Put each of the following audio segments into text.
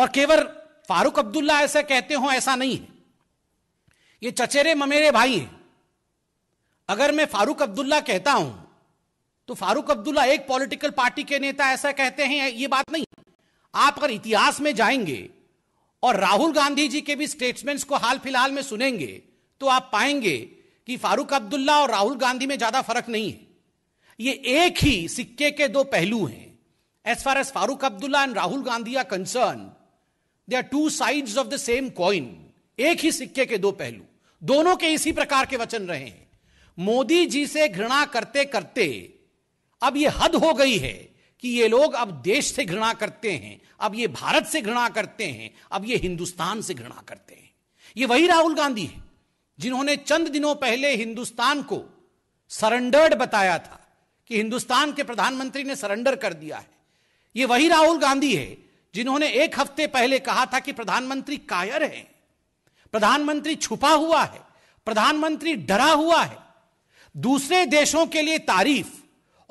और केवल फारूक अब्दुल्ला ऐसा कहते हो ऐसा नहीं है ये चचेरे ममेरे भाई हैं अगर मैं फारूक अब्दुल्ला कहता हूं तो फारूक अब्दुल्ला एक पॉलिटिकल पार्टी के नेता ऐसा कहते हैं ये बात नहीं आप अगर इतिहास में जाएंगे और राहुल गांधी जी के भी स्टेटमेंट्स को हाल फिलहाल में सुनेंगे तो आप पाएंगे कि फारूक अब्दुल्ला और राहुल गांधी में ज्यादा फर्क नहीं है ये एक ही सिक्के के दो पहलू हैं as far as Farooq Abdullah and Rahul Gandhi are concerned they are two sides of the same coin एक ही सिक्के के दो पहलू दोनों के इसी प्रकार के वचन रहे हैं मोदी जी से घृणा करते करते अब ये हद हो गई है कि ये लोग अब देश से घृणा करते हैं अब ये भारत से घृणा करते हैं अब ये हिंदुस्तान से घृणा करते हैं ये वही राहुल गांधी है जिन्होंने चंद दिनों पहले हिंदुस्तान को सरेंडर्ड बताया था कि हिंदुस्तान के प्रधानमंत्री ने सरेंडर कर दिया है ये वही राहुल गांधी है जिन्होंने एक हफ्ते पहले कहा था कि प्रधानमंत्री कायर हैं प्रधानमंत्री छुपा हुआ है प्रधानमंत्री डरा हुआ है दूसरे देशों के लिए तारीफ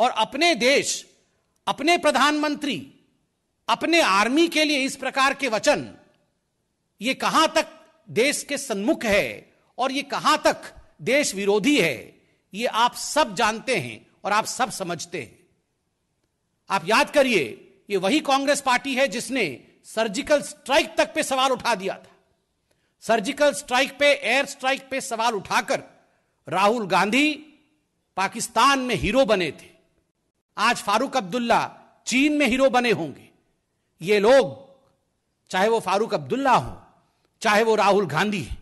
और अपने देश अपने प्रधानमंत्री अपने आर्मी के लिए इस प्रकार के वचन ये कहां तक देश के सन्मुख है और ये कहां तक देश विरोधी है ये आप सब जानते हैं और आप सब समझते हैं आप याद करिए ये वही कांग्रेस पार्टी है जिसने सर्जिकल स्ट्राइक तक पे सवाल उठा दिया था सर्जिकल स्ट्राइक पे एयर स्ट्राइक पे सवाल उठाकर राहुल गांधी पाकिस्तान में हीरो बने थे आज फारूक अब्दुल्ला चीन में हीरो बने होंगे ये लोग चाहे वो फारूक अब्दुल्ला हो चाहे वो राहुल गांधी है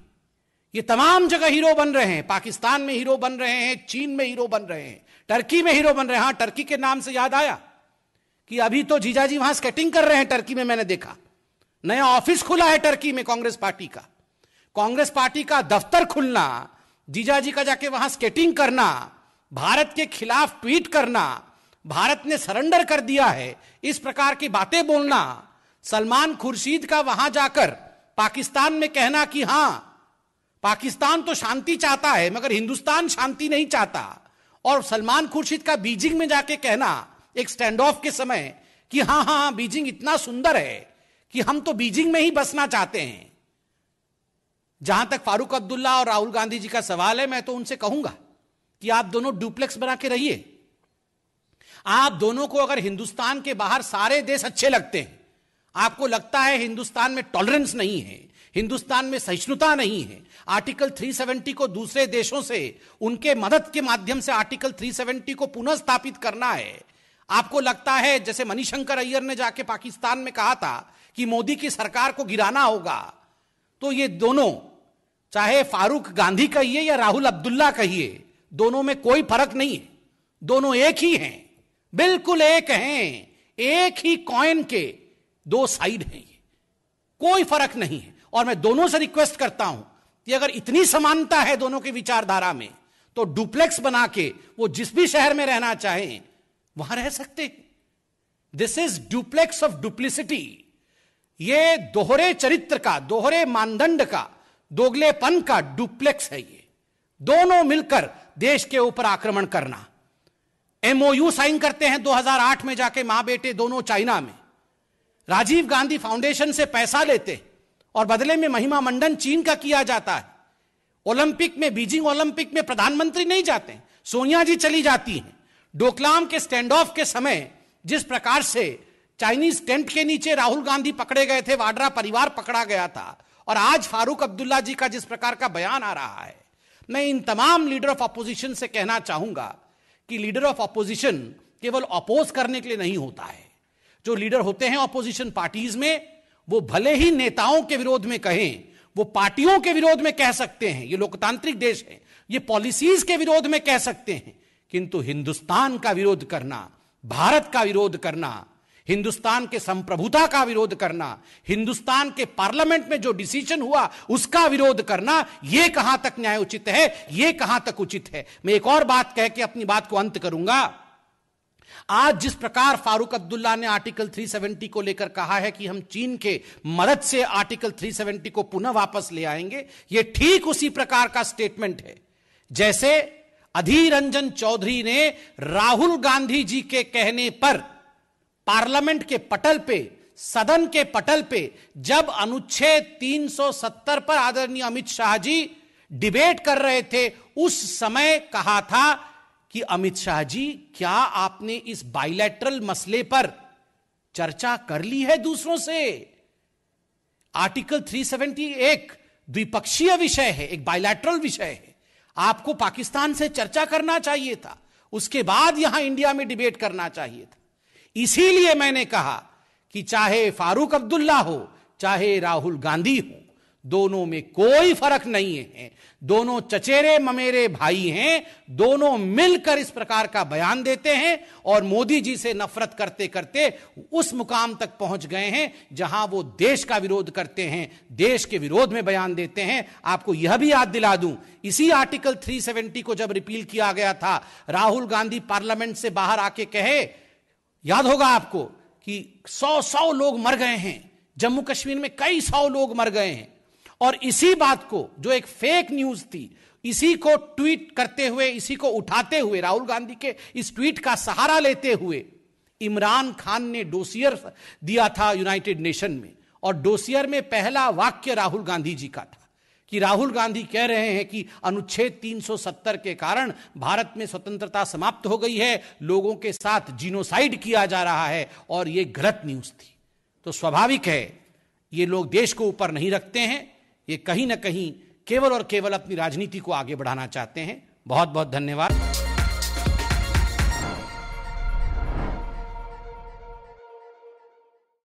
ये तमाम जगह हीरो बन रहे हैं पाकिस्तान में हीरो बन रहे हैं चीन में हीरो बन रहे हैं टर्की में हीरो बन रहे हैं हाँ टर्की के नाम से याद आया कि अभी तो जीजाजी वहां स्केटिंग कर रहे हैं टर्की में मैंने देखा नया ऑफिस खुला है टर्की में कांग्रेस पार्टी का कांग्रेस पार्टी का दफ्तर खुलना जीजाजी का जाके वहां स्केटिंग करना भारत के खिलाफ ट्वीट करना भारत ने सरेंडर कर दिया है इस प्रकार की बातें बोलना सलमान खुर्शीद का वहां जाकर पाकिस्तान में कहना कि हां पाकिस्तान तो शांति चाहता है मगर हिंदुस्तान शांति नहीं चाहता और सलमान खुर्शीद का बीजिंग में जाके कहना एक स्टैंड ऑफ के समय कि हाँ हाँ हाँ बीजिंग इतना सुंदर है कि हम तो बीजिंग में ही बसना चाहते हैं जहां तक फारूक अब्दुल्ला और राहुल गांधी जी का सवाल है मैं तो उनसे कहूंगा कि आप दोनों डुप्लेक्स बना के रहिए आप दोनों को अगर हिंदुस्तान के बाहर सारे देश अच्छे लगते हैं आपको लगता है हिंदुस्तान में टॉलरेंस नहीं है हिंदुस्तान में सहिष्णुता नहीं है आर्टिकल 370 को दूसरे देशों से उनके मदद के माध्यम से आर्टिकल 370 को पुनः स्थापित करना है आपको लगता है जैसे मनीशंकर अय्यर ने जाके पाकिस्तान में कहा था कि मोदी की सरकार को गिराना होगा तो ये दोनों चाहे फारूक गांधी कहिए या राहुल अब्दुल्ला कहिए दोनों में कोई फर्क नहीं है दोनों एक ही हैं बिल्कुल एक हैं एक ही कॉइन के दो साइड हैं ये कोई फर्क नहीं है और मैं दोनों से रिक्वेस्ट करता हूं कि अगर इतनी समानता है दोनों की विचारधारा में तो डुप्लेक्स बना के वो जिस भी शहर में रहना चाहें वहां रह सकते हैं this is duplex of duplicity ये दोहरे चरित्र का दोहरे मानदंड का दोगलेपन का डुप्लेक्स है ये दोनों मिलकर देश के ऊपर आक्रमण करना एमओयू साइन करते हैं 2008 में जाके मां बेटे दोनों चाइना में राजीव गांधी फाउंडेशन से पैसा लेते और बदले में महिमा मंडन चीन का किया जाता है ओलंपिक में बीजिंग ओलंपिक में प्रधानमंत्री नहीं जाते सोनिया जी चली जाती हैं डोकलाम के स्टैंड ऑफ के समय जिस प्रकार से चाइनीज टेंट के नीचे राहुल गांधी पकड़े गए थे वाड्रा परिवार पकड़ा गया था और आज फारूक अब्दुल्ला जी का जिस प्रकार का बयान आ रहा है मैं इन तमाम लीडर ऑफ अपोजिशन से कहना चाहूंगा कि लीडर ऑफ अपोजिशन केवल अपोज करने के लिए नहीं होता है जो लीडर होते हैं अपोजिशन पार्टीज में वो भले ही नेताओं के विरोध में कहें वो पार्टियों के विरोध में कह सकते हैं ये लोकतांत्रिक देश है ये पॉलिसीज के विरोध में कह सकते हैं किंतु हिंदुस्तान का विरोध करना भारत का विरोध करना हिंदुस्तान के संप्रभुता का विरोध करना हिंदुस्तान के पार्लियामेंट में जो डिसीजन हुआ उसका विरोध करना यह कहां तक न्याय उचित है यह कहां तक उचित है मैं एक और बात कह के अपनी बात को अंत करूंगा आज जिस प्रकार फारूक अब्दुल्ला ने आर्टिकल 370 को लेकर कहा है कि हम चीन के मदद से आर्टिकल 370 को पुनः वापस ले आएंगे यह ठीक उसी प्रकार का स्टेटमेंट है जैसे अधीर रंजन चौधरी ने राहुल गांधी जी के कहने पर पार्लियामेंट के पटल पे सदन के पटल पे जब अनुच्छेद 370 पर आदरणीय अमित शाह जी डिबेट कर रहे थे उस समय कहा था कि अमित शाह जी क्या आपने इस बाइलेटरल मसले पर चर्चा कर ली है दूसरों से आर्टिकल 371 द्विपक्षीय विषय है एक बाइलेटरल विषय है आपको पाकिस्तान से चर्चा करना चाहिए था उसके बाद यहां इंडिया में डिबेट करना चाहिए था इसीलिए मैंने कहा कि चाहे फारूक अब्दुल्ला हो चाहे राहुल गांधी हो दोनों में कोई फर्क नहीं है दोनों चचेरे ममेरे भाई हैं दोनों मिलकर इस प्रकार का बयान देते हैं और मोदी जी से नफरत करते करते उस मुकाम तक पहुंच गए हैं जहां वो देश का विरोध करते हैं देश के विरोध में बयान देते हैं आपको यह भी याद दिला दूं इसी आर्टिकल 370 को जब रिपील किया गया था राहुल गांधी पार्लियामेंट से बाहर आके कहे याद होगा आपको कि सौ सौ लोग मर गए हैं जम्मू कश्मीर में कई सौ लोग मर गए हैं और इसी बात को जो एक फेक न्यूज थी इसी को ट्वीट करते हुए इसी को उठाते हुए राहुल गांधी के इस ट्वीट का सहारा लेते हुए इमरान खान ने डोसियर दिया था यूनाइटेड नेशन में और डोसियर में पहला वाक्य राहुल गांधी जी का था कि राहुल गांधी कह रहे हैं कि अनुच्छेद 370 के कारण भारत में स्वतंत्रता समाप्त हो गई है लोगों के साथ जीनोसाइड किया जा रहा है और यह गलत न्यूज थी तो स्वाभाविक है ये लोग देश को ऊपर नहीं रखते हैं ये कहीं ना कहीं केवल और केवल अपनी राजनीति को आगे बढ़ाना चाहते हैं बहुत बहुत धन्यवाद